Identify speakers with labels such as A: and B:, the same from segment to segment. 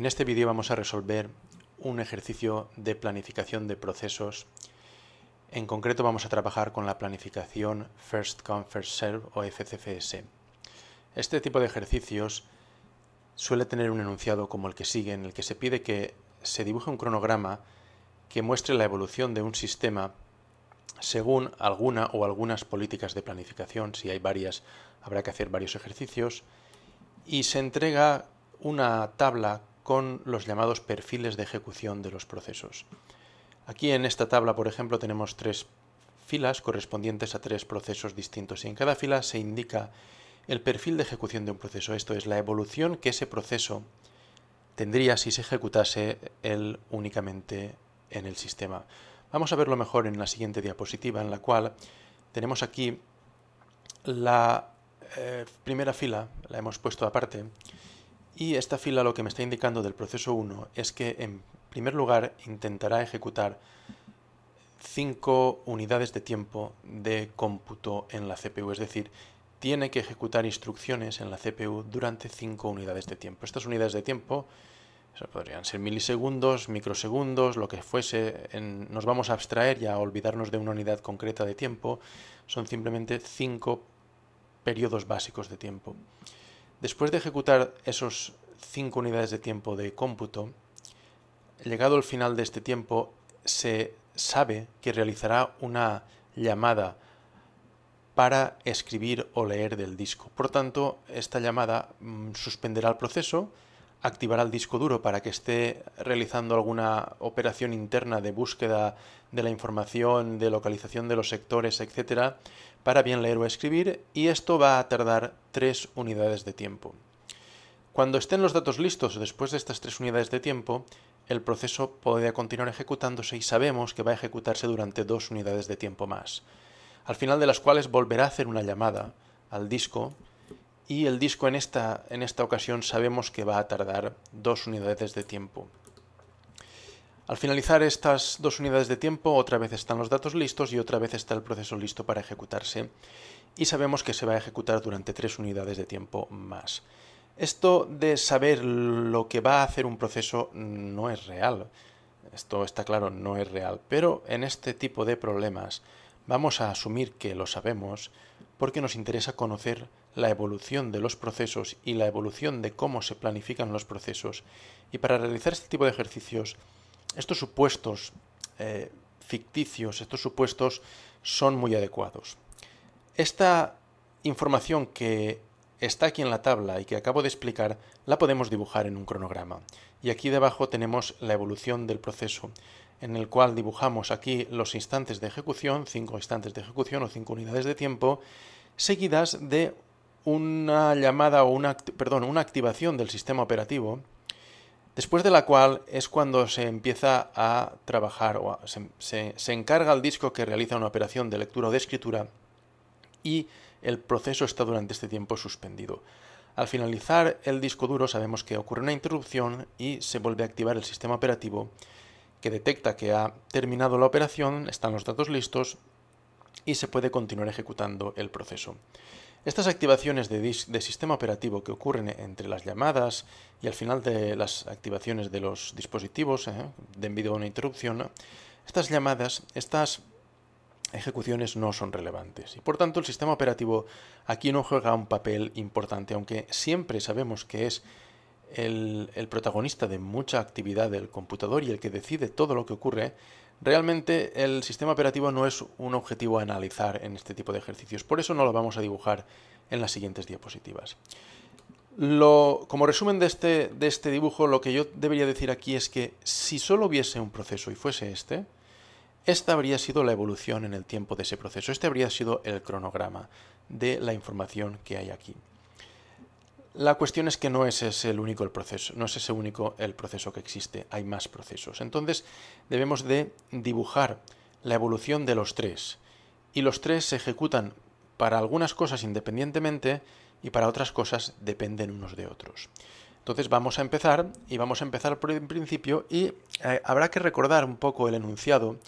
A: En este vídeo vamos a resolver un ejercicio de planificación de procesos. En concreto vamos a trabajar con la planificación First Come First Serve o FCFS. Este tipo de ejercicios suele tener un enunciado como el que sigue en el que se pide que se dibuje un cronograma que muestre la evolución de un sistema según alguna o algunas políticas de planificación. Si hay varias, habrá que hacer varios ejercicios. Y se entrega una tabla con los llamados perfiles de ejecución de los procesos. Aquí en esta tabla, por ejemplo, tenemos tres filas correspondientes a tres procesos distintos y en cada fila se indica el perfil de ejecución de un proceso, esto es la evolución que ese proceso tendría si se ejecutase él únicamente en el sistema. Vamos a verlo mejor en la siguiente diapositiva, en la cual tenemos aquí la eh, primera fila, la hemos puesto aparte, y esta fila lo que me está indicando del proceso 1 es que en primer lugar intentará ejecutar 5 unidades de tiempo de cómputo en la CPU, es decir, tiene que ejecutar instrucciones en la CPU durante 5 unidades de tiempo. Estas unidades de tiempo podrían ser milisegundos, microsegundos, lo que fuese. nos vamos a abstraer y a olvidarnos de una unidad concreta de tiempo. Son simplemente 5 periodos básicos de tiempo. Después de ejecutar esos cinco unidades de tiempo de cómputo, llegado al final de este tiempo, se sabe que realizará una llamada para escribir o leer del disco. Por tanto, esta llamada mm, suspenderá el proceso, activará el disco duro para que esté realizando alguna operación interna de búsqueda de la información, de localización de los sectores, etc para bien leer o escribir y esto va a tardar tres unidades de tiempo. Cuando estén los datos listos después de estas tres unidades de tiempo, el proceso podría continuar ejecutándose y sabemos que va a ejecutarse durante dos unidades de tiempo más, al final de las cuales volverá a hacer una llamada al disco y el disco en esta, en esta ocasión sabemos que va a tardar dos unidades de tiempo. Al finalizar estas dos unidades de tiempo, otra vez están los datos listos y otra vez está el proceso listo para ejecutarse. Y sabemos que se va a ejecutar durante tres unidades de tiempo más. Esto de saber lo que va a hacer un proceso no es real. Esto está claro, no es real. Pero en este tipo de problemas vamos a asumir que lo sabemos porque nos interesa conocer la evolución de los procesos y la evolución de cómo se planifican los procesos. Y para realizar este tipo de ejercicios, estos supuestos eh, ficticios, estos supuestos son muy adecuados. Esta información que está aquí en la tabla y que acabo de explicar la podemos dibujar en un cronograma. Y aquí debajo tenemos la evolución del proceso, en el cual dibujamos aquí los instantes de ejecución, cinco instantes de ejecución o cinco unidades de tiempo, seguidas de una llamada o perdón, una activación del sistema operativo después de la cual es cuando se empieza a trabajar o se, encarga el disco que realiza una operación de lectura o de escritura y el proceso está durante este tiempo suspendido. Al finalizar el disco duro sabemos que ocurre una interrupción y se vuelve a activar el sistema operativo que detecta que ha terminado la operación, están los datos listos y se puede continuar ejecutando el proceso. Estas activaciones de, sistema operativo que ocurren entre las llamadas y al final de las activaciones de los dispositivos, ¿eh? de envío a una interrupción, estas llamadas, estas ejecuciones no son relevantes. Y por tanto el sistema operativo aquí no juega un papel importante, aunque siempre sabemos que es el protagonista de mucha actividad del computador y el que decide todo lo que ocurre, Realmente el sistema operativo no es un objetivo a analizar en este tipo de ejercicios, por eso no lo vamos a dibujar en las siguientes diapositivas. como resumen de este, de este dibujo, lo que yo debería decir aquí es que si solo hubiese un proceso y fuese este, esta habría sido la evolución en el tiempo de ese proceso, este habría sido el cronograma de la información que hay aquí. La cuestión es que no es ese el único el proceso, no es ese único el proceso que existe, hay más procesos. Entonces debemos de dibujar la evolución de los tres y los tres se ejecutan para algunas cosas independientemente y para otras cosas dependen unos de otros. Entonces vamos a empezar y vamos a empezar por el principio y eh, habrá que recordar un poco el enunciado,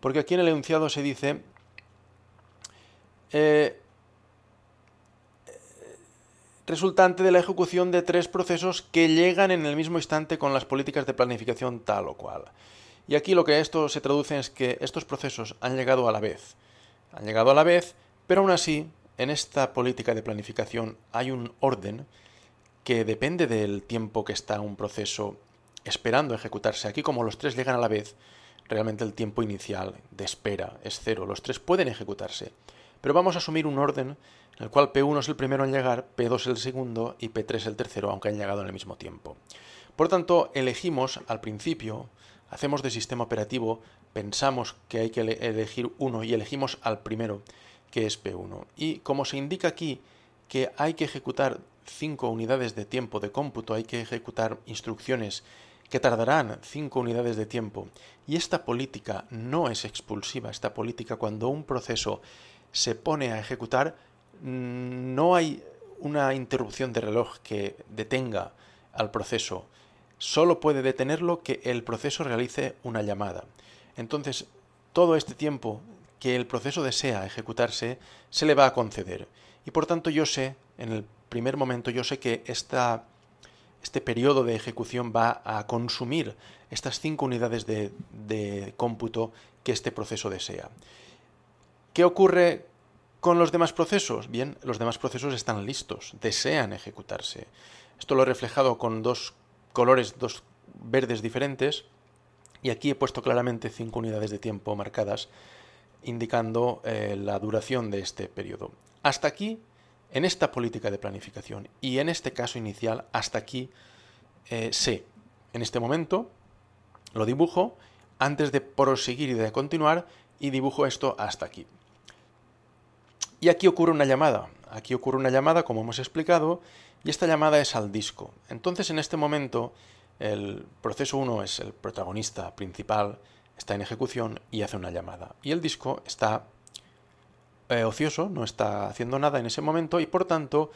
A: porque aquí en el enunciado se dice eh, resultante de la ejecución de tres procesos que llegan en el mismo instante con las políticas de planificación tal o cual. Y aquí lo que esto se traduce es que estos procesos han llegado a la vez. Han llegado a la vez, pero aún así, en esta política de planificación hay un orden que depende del tiempo que está un proceso esperando ejecutarse. Aquí como los tres llegan a la vez, realmente el tiempo inicial de espera es cero. Los tres pueden ejecutarse. Pero vamos a asumir un orden en el cual P1 es el primero en llegar, P2 el segundo y P3 el tercero, aunque han llegado en el mismo tiempo. Por tanto, elegimos al principio, hacemos de sistema operativo, pensamos que hay que elegir uno y elegimos al primero, que es P1. Y como se indica aquí que hay que ejecutar 5 unidades de tiempo de cómputo, hay que ejecutar instrucciones que tardarán 5 unidades de tiempo. Y esta política no es expulsiva, esta política cuando un proceso se pone a ejecutar, mm, no hay una interrupción de reloj que detenga al proceso. Solo puede detenerlo que el proceso realice una llamada. Entonces, todo este tiempo que el proceso desea ejecutarse se le va a conceder. Y por tanto yo sé, en el primer momento, yo sé que esta, este periodo de ejecución va a consumir estas cinco unidades de, de cómputo que este proceso desea. ¿Qué ocurre con los demás procesos? Bien, los demás procesos están listos, desean ejecutarse. Esto lo he reflejado con dos colores, dos verdes diferentes, y aquí he puesto claramente cinco unidades de tiempo marcadas, indicando eh, la duración de este periodo. Hasta aquí, en esta política de planificación y en este caso inicial, hasta aquí eh, sé. En este momento lo dibujo antes de proseguir y de continuar y dibujo esto hasta aquí. Y aquí ocurre una llamada. Aquí ocurre una llamada, como hemos explicado, y esta llamada es al disco. Entonces, en este momento, el proceso 1 es el protagonista principal, está en ejecución y hace una llamada. Y el disco está eh, ocioso, no está haciendo nada en ese momento y por tanto,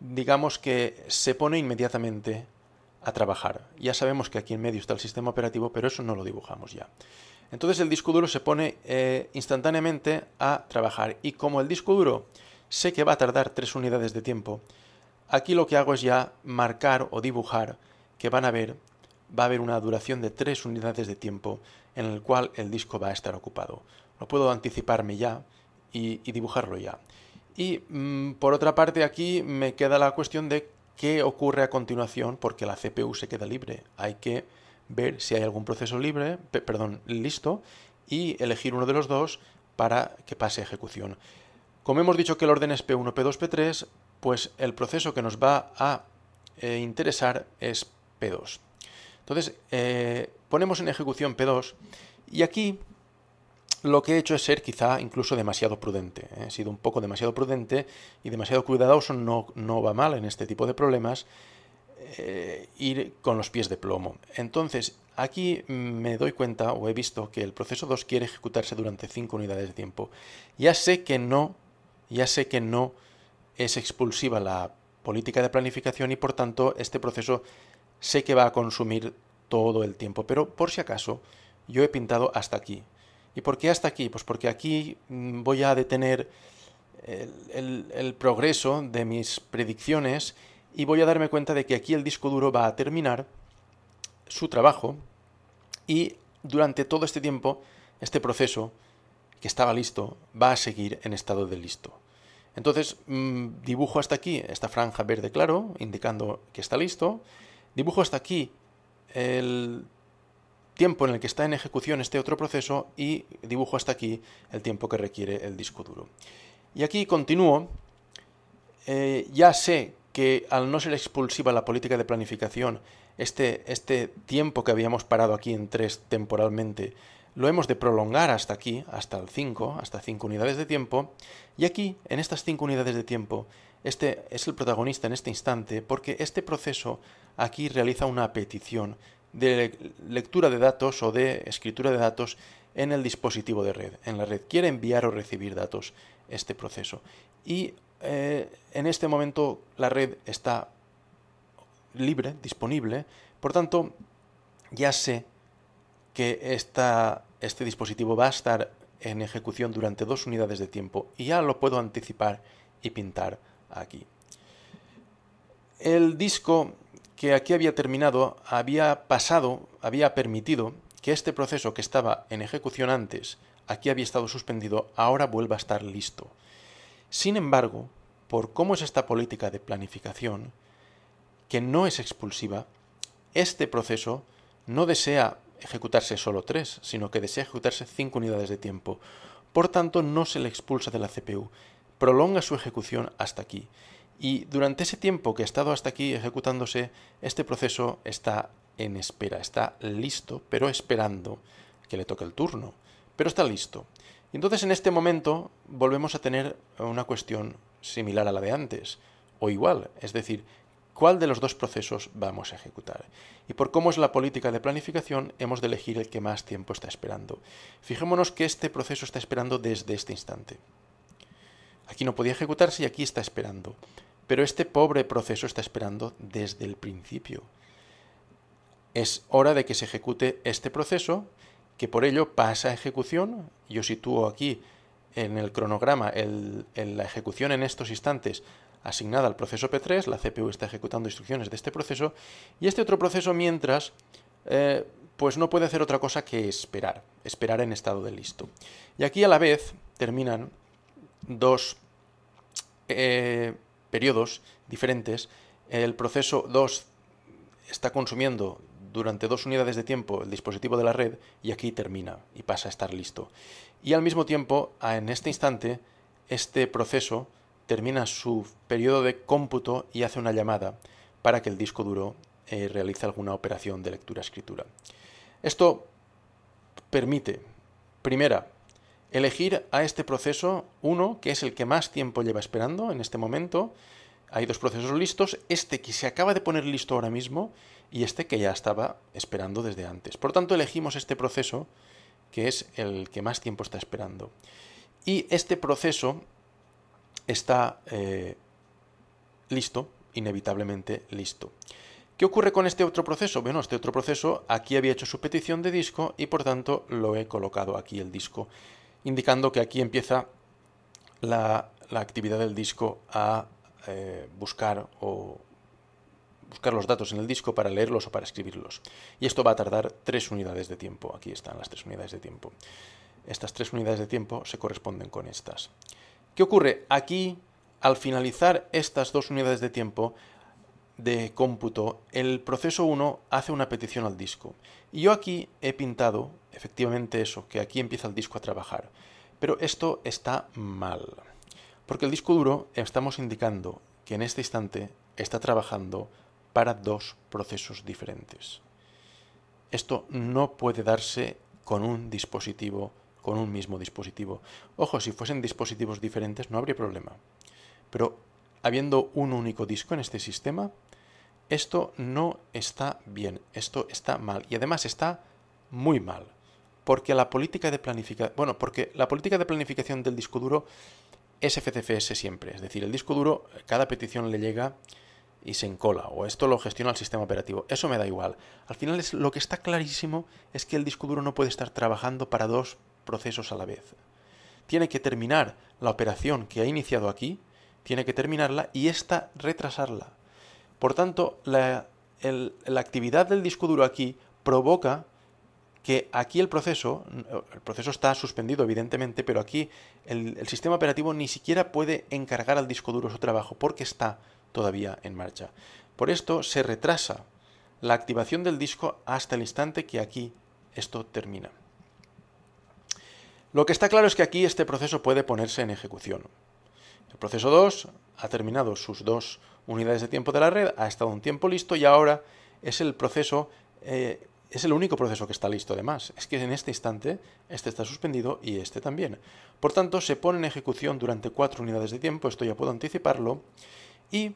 A: digamos que se pone inmediatamente a trabajar. Ya sabemos que aquí en medio está el sistema operativo, pero eso no lo dibujamos ya. Entonces el disco duro se pone eh, instantáneamente a trabajar y como el disco duro sé que va a tardar tres unidades de tiempo, aquí lo que hago es ya marcar o dibujar que van a ver, va a haber una duración de tres unidades de tiempo en el cual el disco va a estar ocupado. Lo puedo anticiparme ya y, dibujarlo ya. Y mm, por otra parte aquí me queda la cuestión de qué ocurre a continuación porque la CPU se queda libre. Hay que ver si hay algún proceso libre, perdón, listo, y elegir uno de los dos para que pase a ejecución. Como hemos dicho que el orden es P1, P2, P3, pues el proceso que nos va a eh, interesar es P2. Entonces, eh, ponemos en ejecución P2 y aquí lo que he hecho es ser quizá incluso demasiado prudente. ¿eh? He sido un poco demasiado prudente y demasiado cuidadoso no, no va mal en este tipo de problemas. Eh, ir con los pies de plomo. Entonces, aquí me doy cuenta o he visto que el proceso 2 quiere ejecutarse durante 5 unidades de tiempo. Ya sé que no, ya sé que no es expulsiva la política de planificación y por tanto este proceso sé que va a consumir todo el tiempo, pero por si acaso yo he pintado hasta aquí. ¿Y por qué hasta aquí? Pues porque aquí mm, voy a detener el progreso de mis predicciones y voy a darme cuenta de que aquí el disco duro va a terminar su trabajo y durante todo este tiempo este proceso que estaba listo va a seguir en estado de listo. Entonces mm, dibujo hasta aquí esta franja verde claro, indicando que está listo. Dibujo hasta aquí el tiempo en el que está en ejecución este otro proceso y dibujo hasta aquí el tiempo que requiere el disco duro. Y aquí continúo. Eh, ya sé que al no ser expulsiva la política de planificación, este, este tiempo que habíamos parado aquí en 3 temporalmente, lo hemos de prolongar hasta aquí, hasta el 5, hasta 5 unidades de tiempo, y aquí, en estas 5 unidades de tiempo, este es el protagonista en este instante, porque este proceso aquí realiza una petición de lectura de datos o de escritura de datos en el dispositivo de red, en la red. Quiere enviar o recibir datos este proceso. Y eh, en este momento la red está libre, disponible, por tanto, ya sé que este dispositivo va a estar en ejecución durante dos unidades de tiempo y ya lo puedo anticipar y pintar aquí. El disco que aquí había terminado había pasado, había permitido que este proceso que estaba en ejecución antes, aquí había estado suspendido, ahora vuelva a estar listo. Sin embargo, por cómo es esta política de planificación, que no es expulsiva, este proceso no desea ejecutarse solo tres, sino que desea ejecutarse cinco unidades de tiempo. Por tanto, no se le expulsa de la CPU, prolonga su ejecución hasta aquí. Y durante ese tiempo que ha estado hasta aquí ejecutándose, este proceso está en espera, está listo, pero esperando que le toque el turno, pero está listo entonces en este momento volvemos a tener una cuestión similar a la de antes, o igual, es decir, cuál de los dos procesos vamos a ejecutar. Y por cómo es la política de planificación, hemos de elegir el que más tiempo está esperando. Fijémonos que este proceso está esperando desde este instante. Aquí no podía ejecutarse y aquí está esperando. Pero este pobre proceso está esperando desde el principio. Es hora de que se ejecute este proceso que por ello pasa a ejecución. Yo sitúo aquí en el cronograma la ejecución en estos instantes asignada al proceso P3, la CPU está ejecutando instrucciones de este proceso, y este otro proceso mientras, eh, pues no puede hacer otra cosa que esperar, esperar en estado de listo. Y aquí a la vez terminan dos eh, periodos diferentes. El proceso 2 está consumiendo durante dos unidades de tiempo el dispositivo de la red y aquí termina y pasa a estar listo. Y al mismo tiempo, en este instante, este proceso termina su periodo de cómputo y hace una llamada para que el disco duro eh, realice alguna operación de lectura-escritura. Esto permite, primera, elegir a este proceso uno que es el que más tiempo lleva esperando en este momento, hay dos procesos listos, este que se acaba de poner listo ahora mismo y este que ya estaba esperando desde antes. Por tanto, elegimos este proceso, que es el que más tiempo está esperando. Y este proceso está eh, listo, inevitablemente listo. ¿Qué ocurre con este otro proceso? Bueno, este otro proceso aquí había hecho su petición de disco y por tanto lo he colocado aquí el disco, indicando que aquí empieza la actividad del disco a eh, buscar o buscar los datos en el disco para leerlos o para escribirlos. Y esto va a tardar tres unidades de tiempo. Aquí están las tres unidades de tiempo. Estas tres unidades de tiempo se corresponden con estas. ¿Qué ocurre? Aquí, al finalizar estas dos unidades de tiempo de cómputo, el proceso 1 hace una petición al disco. Y yo aquí he pintado efectivamente eso, que aquí empieza el disco a trabajar. Pero esto está mal. Porque el disco duro estamos indicando que en este instante está trabajando para dos procesos diferentes. Esto no puede darse con un dispositivo, con un mismo dispositivo. Ojo, si fuesen dispositivos diferentes no habría problema. Pero habiendo un único disco en este sistema, esto no está bien, esto está mal y además está muy mal, porque la política de planificación, bueno, porque la política de planificación del disco duro SFCFS siempre, es decir, el disco duro, cada petición le llega y se encola, o esto lo gestiona el sistema operativo, eso me da igual. Al final es, lo que está clarísimo es que el disco duro no puede estar trabajando para dos procesos a la vez. Tiene que terminar la operación que ha iniciado aquí, tiene que terminarla y esta retrasarla. Por tanto, la actividad del disco duro aquí provoca que aquí el proceso, el proceso está suspendido evidentemente, pero aquí el, sistema operativo ni siquiera puede encargar al disco duro su trabajo porque está todavía en marcha. Por esto se retrasa la activación del disco hasta el instante que aquí esto termina. Lo que está claro es que aquí este proceso puede ponerse en ejecución. El proceso 2 ha terminado sus dos unidades de tiempo de la red, ha estado un tiempo listo y ahora es el proceso eh, es el único proceso que está listo además. Es que en este instante este está suspendido y este también. Por tanto, se pone en ejecución durante cuatro unidades de tiempo, esto ya puedo anticiparlo, y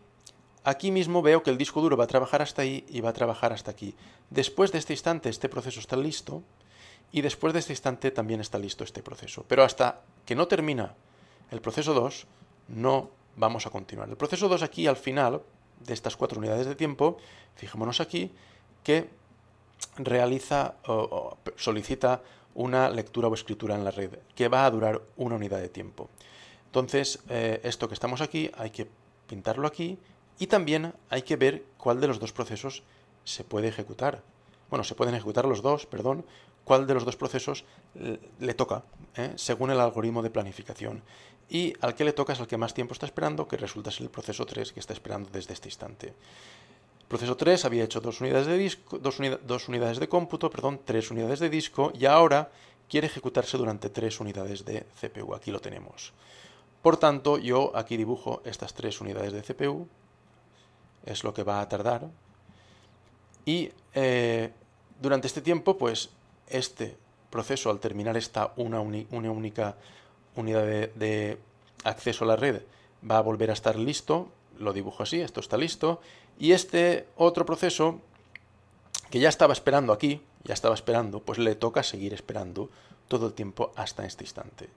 A: aquí mismo veo que el disco duro va a trabajar hasta ahí y va a trabajar hasta aquí. Después de este instante este proceso está listo y después de este instante también está listo este proceso. Pero hasta que no termina el proceso 2, no vamos a continuar. El proceso 2 aquí al final de estas cuatro unidades de tiempo, fijémonos aquí, que realiza o, solicita una lectura o escritura en la red que va a durar una unidad de tiempo. Entonces, eh, esto que estamos aquí hay que pintarlo aquí y también hay que ver cuál de los dos procesos se puede ejecutar. Bueno, se pueden ejecutar los dos, perdón, cuál de los dos procesos le toca, eh, según el algoritmo de planificación. Y al que le toca es al que más tiempo está esperando, que resulta ser el proceso 3 que está esperando desde este instante. Proceso 3 había hecho dos unidades de disco, dos, unidades de cómputo, perdón, tres unidades de disco y ahora quiere ejecutarse durante tres unidades de CPU. Aquí lo tenemos. Por tanto, yo aquí dibujo estas tres unidades de CPU, es lo que va a tardar, y eh, durante este tiempo, pues este proceso al terminar esta una, única unidad de acceso a la red va a volver a estar listo, lo dibujo así, esto está listo, y este otro proceso, que ya estaba esperando aquí, ya estaba esperando, pues le toca seguir esperando todo el tiempo hasta este instante.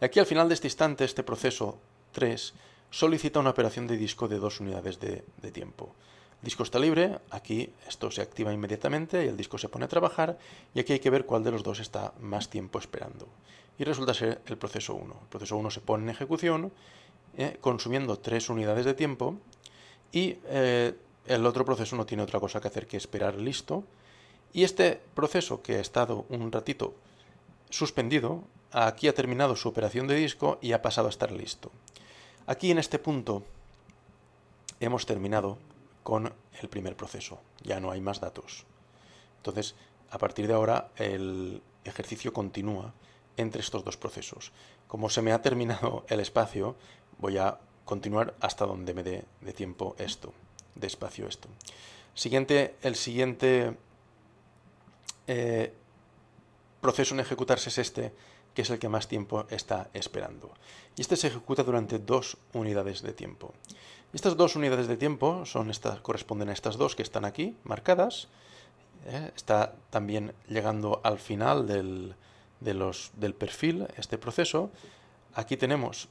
A: Y aquí al final de este instante, este proceso 3 solicita una operación de disco de dos unidades de, tiempo. El disco está libre, aquí esto se activa inmediatamente y el disco se pone a trabajar y aquí hay que ver cuál de los dos está más tiempo esperando. Y resulta ser el proceso 1. El proceso 1 se pone en ejecución eh, consumiendo tres unidades de tiempo y eh, el otro proceso no tiene otra cosa que hacer que esperar listo. Y este proceso que ha estado un ratito suspendido, aquí ha terminado su operación de disco y ha pasado a estar listo. Aquí en este punto hemos terminado con el primer proceso, ya no hay más datos. Entonces, a partir de ahora el ejercicio continúa entre estos dos procesos. Como se me ha terminado el espacio, voy a continuar hasta donde me dé de tiempo esto, de espacio esto. Siguiente, el siguiente eh, proceso en ejecutarse es este, que es el que más tiempo está esperando. Y este se ejecuta durante dos unidades de tiempo. Estas dos unidades de tiempo son estas, corresponden a estas dos que están aquí, marcadas. ¿eh? está también llegando al final de los, del perfil este proceso. Aquí tenemos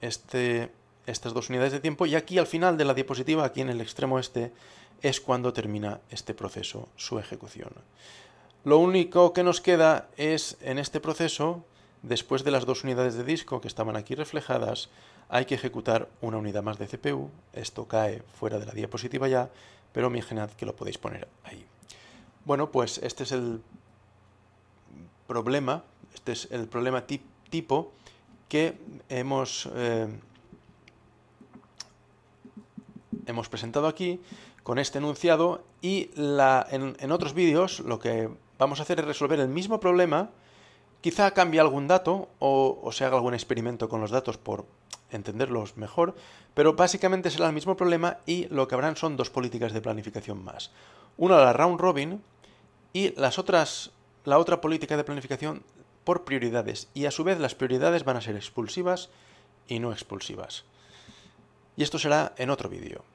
A: este estas dos unidades de tiempo y aquí al final de la diapositiva, aquí en el extremo este, es cuando termina este proceso, su ejecución. Lo único que nos queda es en este proceso, después de las dos unidades de disco que estaban aquí reflejadas, hay que ejecutar una unidad más de CPU, esto cae fuera de la diapositiva ya, pero me imaginad que lo podéis poner ahí. Bueno, pues este es el problema, este es el problema tipo que hemos... Eh, hemos presentado aquí con este enunciado y en, otros vídeos lo que vamos a hacer es resolver el mismo problema, quizá cambie algún dato o, o se haga algún experimento con los datos por entenderlos mejor, pero básicamente será el mismo problema y lo que habrán son dos políticas de planificación más. Una la round robin y las otras, la otra política de planificación por prioridades y a su vez las prioridades van a ser expulsivas y no expulsivas. Y esto será en otro vídeo.